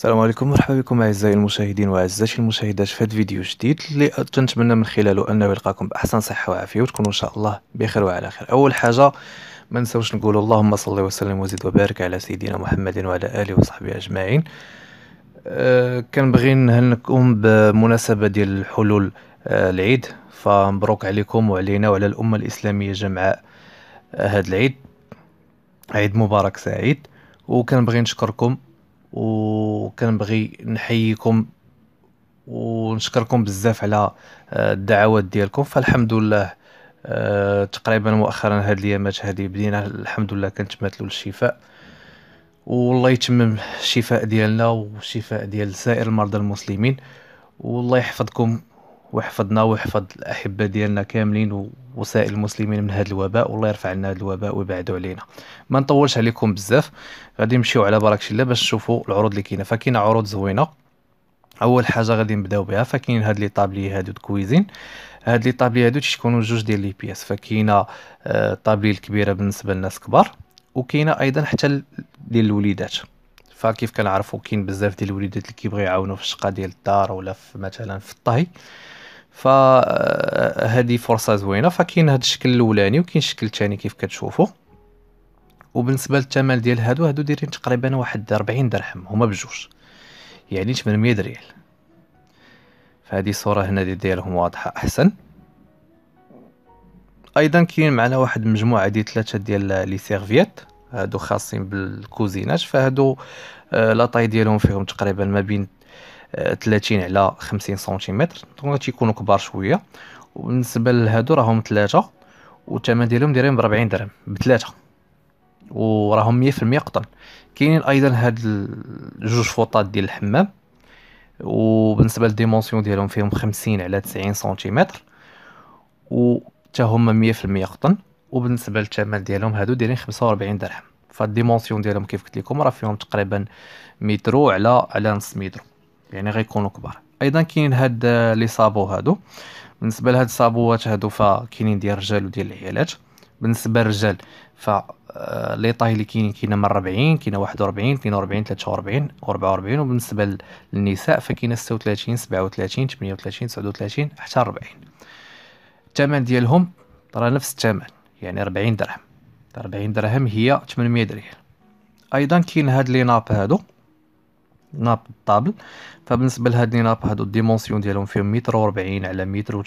السلام عليكم مرحبا بكم اعزائي المشاهدين واعزائي المشاهدات في هذا فيديو جديد اللي تنتمنى من خلاله انه يلقاكم باحسن صحه وعافيه وتكونوا ان شاء الله بخير وعلى خير اول حاجه ما نساوش نقول اللهم صل وسلم وزد وبارك على سيدنا محمد وعلى اله وصحبه اجمعين أه كنبغي نهنئكم بمناسبه ديال حلول أه العيد فمبروك عليكم وعلينا وعلى الامه الاسلاميه جمعاء آه، هذا العيد عيد مبارك سعيد وكنبغي نشكركم وكنبغي نحييكم ونشكركم بزاف على آه، الدعوات ديالكم فالحمد لله آه، تقريبا مؤخرا هاد الايامات هادي بدينا الحمد لله كنتماثلوا الشفاء والله يتمم الشفاء ديالنا والشفاء ديال سائر المرضى المسلمين والله يحفظكم وحفظنا وحفظ الاحبه ديالنا كاملين وسائر المسلمين من هذا الوباء والله يرفع لنا هذا الوباء ويبعدو علينا ما نطولش عليكم بزاف غادي نمشيو على بركه الله باش نشوفوا العروض اللي كاينه فكاينه عروض زوينه اول حاجه غادي نبداو بها فكاين هاد لي طابلي هادو كويزين هاد لي طابلي هادو تيكونوا جوج ديال لي بياس فكاينه الطابلي آه، الكبيره بالنسبه للناس كبار وكاينه ايضا حتى ديال الوليدات فكيف كنعرفوا كاين بزاف ديال الوليدات اللي كيبغيو يعاونوا في الشقه ديال الدار ولا في مثلا في الطهي فهذه فرصه زوينه فكاين هذا الشكل الاولاني وكاين الشكل الثاني كيف كتشوفوا وبالنسبه للثمن ديال هادو هادو دايرين تقريبا واحد 40 درهم هما بجوج يعني 800 ريال فهذه الصوره هنا ديالهم واضحه احسن ايضا كاين معنا واحد المجموعه ديال ثلاثه ديال لي سيرفييت هادو خاصين بالكوزينات فهادو آه لا طاي ديالهم فيهم تقريبا ما بين 30 على 50 سنتيمتر دونك تيكونوا كبار شويه وبالنسبه لهادو راهم ثلاثه والثمن ديالهم دايرين ب 40 درهم بثلاثه وراهم 100% قطن كاينين ايضا هاد جوج فوطات ديال الحمام وبالنسبه للديمونسيون ديالهم فيهم 50 على 90 سنتيمتر و حتى هما 100% قطن وبالنسبه للثمن ديالهم هادو دايرين 45 درهم فالديمونسيون ديالهم كيف قلت لكم راه فيهم تقريبا مترو على على نص مترو يعني غيكونوا كبار ايضا كاين هاد آه، لي صابو هادو بالنسبه لهاد الصابوات هادو فكاينين ديال الرجال وديال العيالات بالنسبه للرجال ف آه، لي طاي اللي كاينين كاينه من 40 كاينه 41 42 43 44 وبالنسبه للنساء فكاينه 36 37 38 39 حتى 40 الثمن ديالهم راه نفس الثمن يعني 40 درهم 40 درهم هي 800 ريال ايضا كاين هاد لي ناب هادو ناب الطابل فبالنسبه لهاد لي ناب هادو الديمونسيون ديالهم فيهم متر ربعين على متر و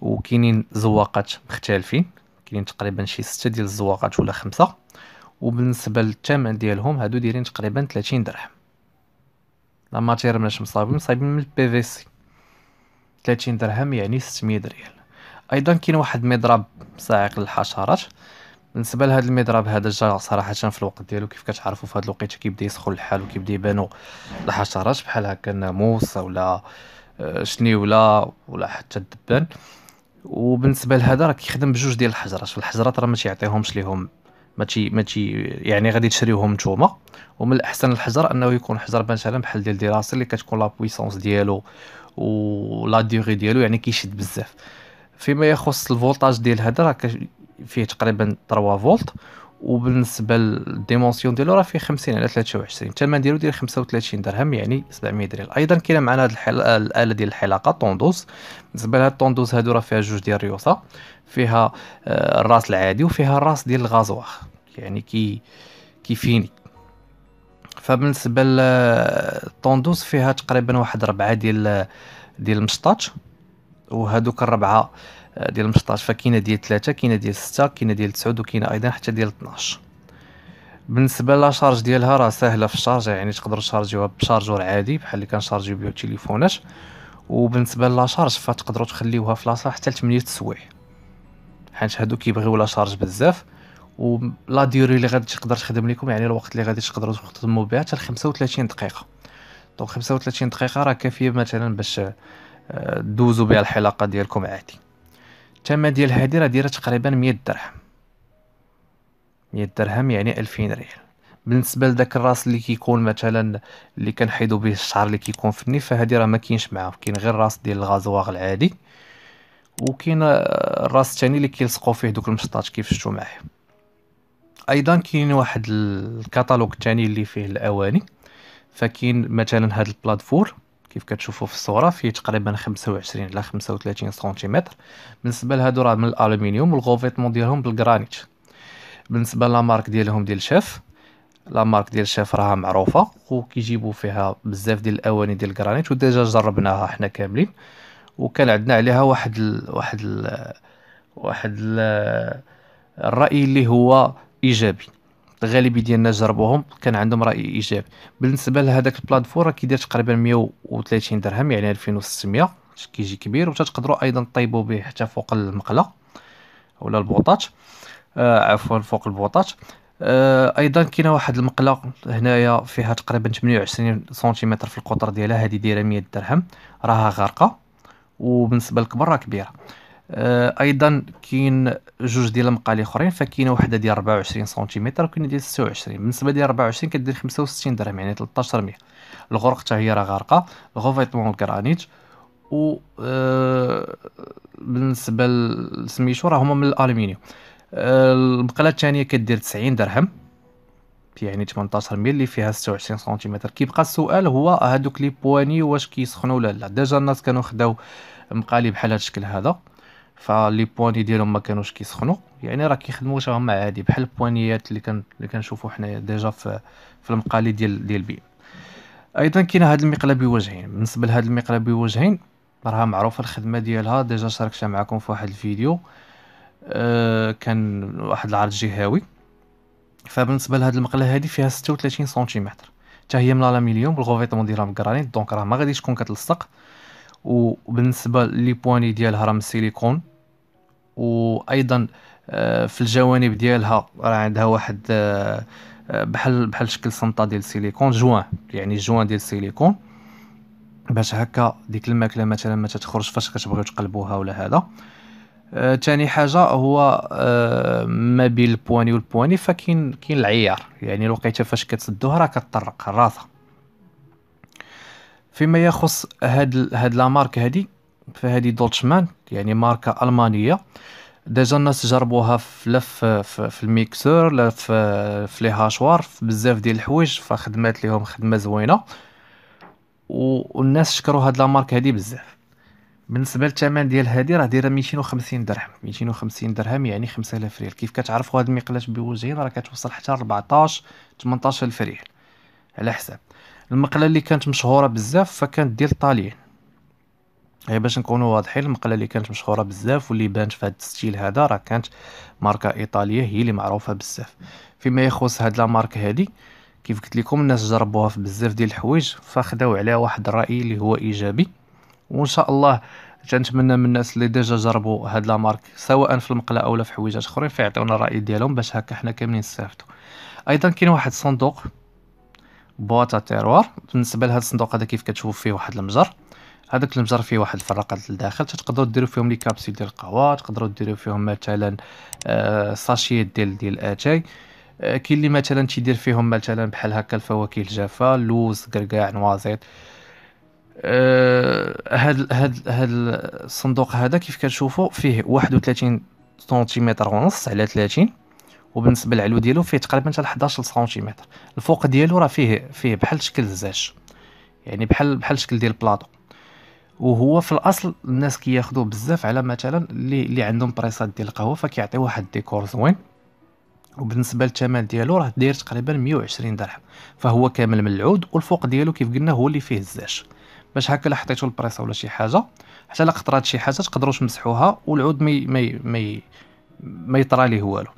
وكاينين زواقات مختلفين كاينين تقريبا شي ستة ديال الزواقات ولا خمسة وبالنسبه للثمن ديالهم هادو دايرين تقريبا 30 درهم لا ماتير مناش مصايبين مصايبين من البي في سي 30 درهم يعني 600 ريال ايضا كاين واحد مضرب صاعق للحشرات بالنسبه لهذا المضرب هذا جا صراحه في الوقت ديالو كيف كتعرفوا في هذا الوقيته كيبدا يسخن الحال وكيبدا يبانو الحشرات بحال هكا الناموس ولا آه، شنيولا ولا حتى الدبان وبالنسبه لهذا راه كيخدم بجوج ديال الحجرات الحجرات راه ما تيعطيهمش ليهم ما تي ما تي يعني غادي تشريوهم نتوما ومن الاحسن الحجر انه يكون حجر مثلا بحال ديال دراسه اللي كتكون لا بويسونس ديالو ولا ديغي ديالو يعني كيشد بزاف فيما يخص الفولتاج ديال هذا راه فيه تقريبا 3 فولت وبالنسبه للديمونسيون ديالو راه فيه 50 على 23 الثمن ديالو ديال 35 درهم يعني 700 درهم ايضا كاين معنا هاد الحل... الاله ديال الحلاقه طوندوس بالنسبه لهاد الطوندوس هادو راه فيها جوج ديال الريوسه فيها آه، الراس العادي وفيها الراس ديال الغازواخ يعني كي كيفيني فبالنسبه للطوندوس فيها تقريبا واحد ربعه ديال ديال المشطات وهذوك الربعه آه، ديال 15 فكاينه ديال 3 كاينه ديال 6 كاينه ديال 9 وكاينه ايضا حتى ديال 12 بالنسبه لا شارج ديالها راه سهله في الشارج يعني تقدروا تشارجيوها بشارجور عادي بحال اللي كنشارجيو بيه التليفونات وبالنسبه لا شارج فتقدروا تخليوها في لاصه حتى 8 السوايع حيت هادو كيبغيو لا شارج بزاف ولا ديوري اللي غادي تقدر تخدم لكم يعني الوقت اللي غادي تقدروا تخدموا بها حتى 35 دقيقه دونك 35 دقيقه راه كافيه مثلا باش آه، دوزوا بها الحلقه ديالكم عادي الثمن ديال هادي راه دايره تقريبا 100 درهم 100 درهم يعني 2000 ريال بالنسبه لذاك الراس اللي كيكون مثلا اللي كنحيدو به الشعر اللي كيكون في النيف فهادي راه ما كاينش معاه كاين غير الراس ديال الغازواغ العادي وكاين آه، الراس الثاني اللي كيلصقوا فيه دوك المشطات كيف شفتوا معايا ايضا كاين واحد الكتالوج الثاني اللي فيه الاواني فكاين مثلا هاد البلاتفور كيف كتشوفوا في الصوره فيه تقريبا 25 على 35 سنتيمتر بالنسبه لهادو راه من الالومنيوم والغوفيتمون ديالهم بالجرانيت بالنسبه لامارك ديالهم ديال شاف لامارك ديال شاف راها معروفه وكيجيبوا فيها بزاف ديال الاواني ديال الجرانيت وديجا جربناها حنا كاملين وكان عندنا عليها واحد الـ واحد الـ واحد الـ الراي اللي هو ايجابي الغالبيه ديالنا جربوهم كان عندهم راي ايجابي بالنسبه لهذاك البلاتفور راه كيدير تقريبا 130 درهم يعني 2600 كيجي كبير وتقدروا ايضا طيبوا به حتى فوق المقله ولا البوطات آه عفوا فوق البوطات آه ايضا كاينه واحد المقله هنايا فيها تقريبا 28 سنتيمتر في القطر ديالها هذه دايره 100 درهم راها غارقه وبالنسبه للكبر راه كبيره آه، ايضا كاين جوج ديال المقالي اخرين فكاينه وحده ديال 24 سنتيمتر وكاينه ديال 26 بالنسبه ديال 24 كدير 65 درهم يعني 1300 الغرق حتى هي راه غارقه الغوفيتمون الكرانيت و آه بالنسبه للسميشو راه هما من الالومنيوم آه، المقله الثانيه كدير 90 درهم يعني 18 ملي اللي فيها 26 سنتيمتر كيبقى السؤال هو هادوك لي بواني واش كيسخنوا ولا لا ديجا الناس كانوا خداو مقالي بحال هذا الشكل هذا فلي بواني ديالهم ما كانوش كيسخنوا يعني راه كيخدموا هما عادي بحال البوانيات اللي كان اللي كنشوفوا حنايا ديجا في في المقالي ديال ديال بي ايضا كاين هذا المقلب بوجهين بالنسبه لهذا المقلب بوجهين راه معروفه الخدمه ديالها ديجا شاركتها معكم في واحد الفيديو أه كان واحد العرض جهوي فبالنسبه لهاد المقله هذه فيها 36 سنتيمتر حتى هي من لاميليوم والغوفيطمون ديالها مقرانين دونك راه ما غاديش تكون كتلصق وبالنسبه لي بواني ديالها راه من السيليكون وايضا آه، في الجوانب ديالها راه عندها واحد آه، آه، بحال بحال شكل صنطه ديال السيليكون جوان يعني جوان ديال السيليكون باش هكا ديك الماكله مثلا ما تتخرج فاش كتبغيو تقلبوها ولا هذا ثاني آه حاجه هو آه ما بين البواني والبواني فكاين كاين العيار يعني الوقيته فاش كتسدوها راه كطرق راسها فيما يخص هاد هاد لا مارك هادي فهادي دولتشمان يعني ماركه المانيه ديجا الناس جربوها في لا في, الميكسور لا في في لي هاشوار في بزاف ديال الحوايج فخدمات ليهم خدمه زوينه والناس شكروا هاد لا مارك هادي بزاف بالنسبه للثمن ديال هادي راه دايره 250 درهم 250 درهم يعني 5000 ريال كيف كتعرفوا هاد المقلاه بوجهين راه كتوصل حتى 14 18000 ريال على حساب المقله اللي كانت مشهوره بزاف فكانت ديال طالين هي باش نكونوا واضحين المقله اللي كانت مشهوره بزاف واللي بانت في هذا الستيل هذا راه كانت ماركه ايطاليه هي اللي معروفه بزاف فيما يخص هاد لا مارك هادي كيف قلت لكم الناس جربوها في بزاف ديال الحوايج فخداو عليها واحد الراي اللي هو ايجابي وان شاء الله تنتمنى من الناس اللي ديجا جربوا هاد لا مارك سواء في المقله اولا في حويجات اخرين فيعطيونا الراي ديالهم باش هكا حنا كاملين نستافدوا ايضا كاين واحد الصندوق بواطا تيروار بالنسبه لهذا الصندوق هذا كيف كتشوف فيه واحد المجر هذاك المجر فيه واحد الفراقات لداخل تقدروا ديروا فيهم لي كابسول ديال القهوه تقدروا ديروا فيهم مثلا آه ساشيات ديال ديال الاتاي آه، كاين اللي مثلا تيدير فيهم مثلا بحال هكا الفواكه الجافه لوز قرقاع نوازيت آه، هاد هاد هاد الصندوق هذا كيف كتشوفوا فيه 31 سنتيمتر ونص على 30 وبالنسبه للعلو ديالو فيه تقريبا حتى 11 سنتيمتر الفوق ديالو راه فيه فيه بحال شكل الزاج يعني بحال بحال شكل ديال البلاطو وهو في الاصل الناس كياخذوه كي بزاف على مثلا اللي اللي عندهم بريسات ديال القهوه فكيعطيو واحد الديكور زوين وبالنسبه للثمن ديالو راه داير تقريبا 120 درهم فهو كامل من العود والفوق ديالو كيف قلنا هو اللي فيه الزاج باش هكا لا حطيتو البريسه ولا شي حاجه حتى لا قطرات شي حاجه تقدروش تمسحوها والعود مي مي مي ما يطرى ليه والو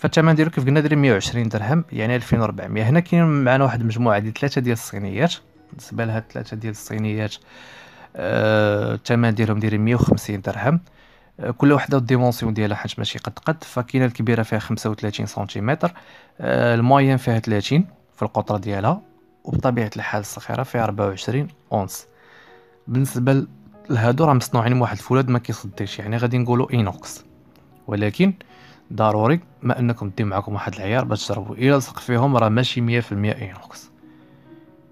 فالثمن ديالو كيف قلنا درهم 120 درهم يعني 2400 هنا كاين معنا واحد المجموعه ديال ثلاثه ديال الصينيات بالنسبه لهاد ثلاثه ديال الصينيات آه، الثمن ديالهم داير 150 درهم آه، كل وحده الديمونسيون ديالها حيت ماشي قد قد فكاينه الكبيره فيها 35 سنتيمتر آه فيها 30 في القطره ديالها وبطبيعه الحال الصغيره فيها 24 اونس بالنسبه لهادو راه مصنوعين من واحد الفولاذ ما كيصديش يعني غادي نقولوا اينوكس ولكن ضروري ما انكم دير معكم واحد العيار باش تجربوا الا لصق فيهم راه ماشي مية اينوكس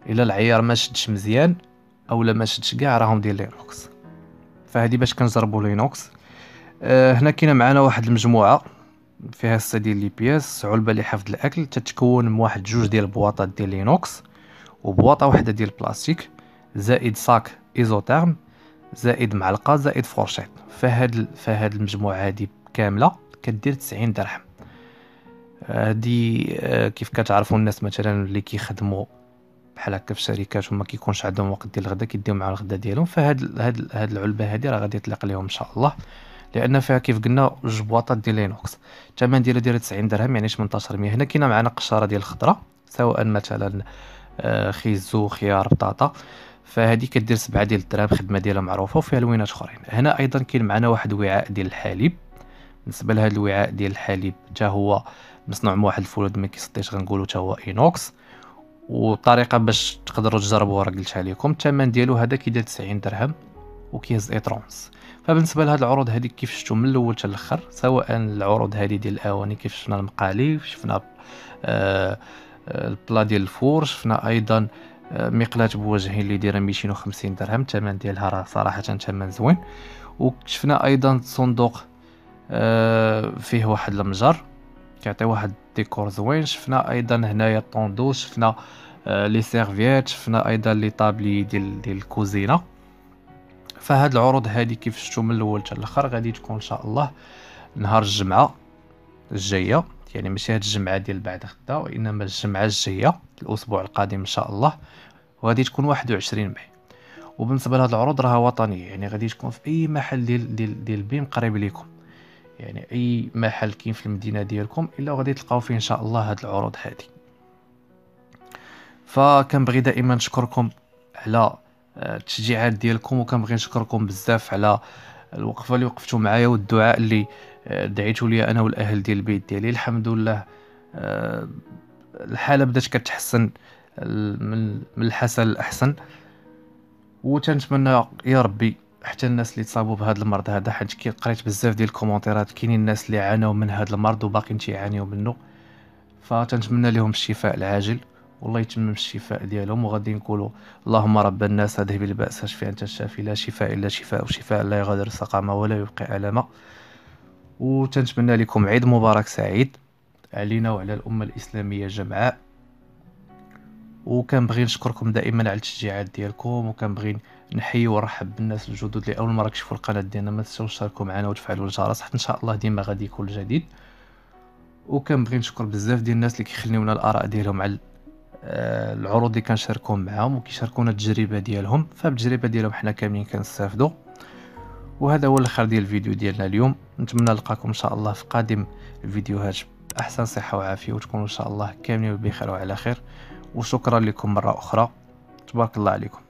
الا العيار ما شدش مزيان اولا ما شدش كاع راهم ديال لينوكس فهادي باش كنجربوا لينوكس أه هنا كاينه معانا واحد المجموعه فيها ستة ديال لي بياس علبه لحفظ الاكل تتكون من واحد جوج ديال البواطات ديال لينوكس وبواطه واحده ديال البلاستيك زائد صاك ايزوتيرم زائد معلقه زائد فورشيت فهاد فهاد المجموعه هادي كامله كدير 90 درهم هادي آه، كيف كتعرفوا الناس مثلا اللي كيخدموا بحال هكا في الشركات وما كيكونش عندهم وقت ديال الغدا كيديو مع الغدا ديالهم فهاد هاد هاد العلبه هادي راه غادي تليق ليهم ان شاء الله لان فيها كيف قلنا جوج بواطات ديال لينوكس الثمن ديالها داير 90 درهم يعني 18 ميه هنا كاينه معنا قشاره ديال الخضره سواء مثلا آه، خيزو خيار بطاطا فهادي كدير سبعة ديال الدراهم خدمه ديالها معروفه وفيها لوينات اخرين هنا ايضا كاين معنا واحد وعاء ديال الحليب بالنسبه لهذا الوعاء ديال الحليب حتى هو مصنوع من واحد الفلود ما كيسطيش غنقولوا حتى هو اينوكس والطريقه باش تقدروا تجربوها راه قلتها لكم الثمن ديالو هذا كيدير 90 درهم وكيهز ايترونس فبالنسبه لهاد العروض هذه كيف شفتوا من الاول حتى الاخر سواء العروض هذه ديال الاواني كيف شفنا المقاليف شفنا آه،, آه البلا ديال الفور شفنا ايضا آه، مقلاة بوجهين اللي دايره 250 درهم الثمن ديالها راه صراحه ثمن زوين وشفنا ايضا صندوق آه، فيه واحد المجر كيعطي واحد ديكور زوين شفنا ايضا هنايا الطوندو شفنا آه، لي سيرفيات شفنا ايضا لي طابلي ديال ديال الكوزينه فهاد العروض هادي كيف شفتو من الاول حتى الاخر غادي تكون ان شاء الله نهار الجمعه الجايه يعني ماشي هاد الجمعه ديال بعد غدا وانما الجمعه الجايه الاسبوع القادم ان شاء الله وغادي تكون 21 ماي وبالنسبه لهاد العروض راها وطنيه يعني غادي تكون في اي محل ديال ديال ديال بيم قريب ليكم يعني اي محل كاين في المدينه ديالكم الا غادي تلقاو فيه ان شاء الله هاد العروض هادي فكنبغي دائما نشكركم على آه، التشجيعات ديالكم وكنبغي نشكركم بزاف على الوقفه اللي وقفتوا معايا والدعاء اللي آه، دعيتوا لي انا والاهل ديال البيت ديالي الحمد لله آه، الحاله بدات كتحسن من الحسن الاحسن وتنتمنى يا ربي حتى الناس اللي تصابوا بهذا المرض هذا حيت كي قريت بزاف ديال الكومونتيرات كاينين الناس اللي عانوا من هذا المرض وباقيين تيعانيو منه فتنتمنى لهم الشفاء العاجل والله يتمم الشفاء ديالهم وغادي نقولوا اللهم رب الناس هذه بالباس اشفي انت الشافي لا شفاء الا شفاء وشفاء لا يغادر سقما ولا يبقي الما وتنتمنى لكم عيد مبارك سعيد علينا وعلى الامه الاسلاميه جمعاء وكنبغي نشكركم دائما على التشجيعات ديالكم وكنبغي نحيي ونرحب بالناس الجدد اللي اول مره كيشوفوا القناه ديالنا ما تنساوش تشاركوا معنا وتفعلوا الجرس حيت ان شاء الله ديما غادي يكون الجديد وكنبغي نشكر بزاف ديال الناس اللي كيخليونا الاراء ديالهم على آه، العروض اللي كنشاركوهم معاهم وكيشاركونا التجربه ديالهم فبالتجربه ديالهم حنا كاملين كنستافدوا وهذا هو الاخر ديال الفيديو ديالنا اليوم نتمنى نلقاكم ان شاء الله في قادم الفيديوهات باحسن صحه وعافيه وتكونوا ان شاء الله كاملين بخير وعلى خير وشكرا لكم مرة أخرى تبارك الله عليكم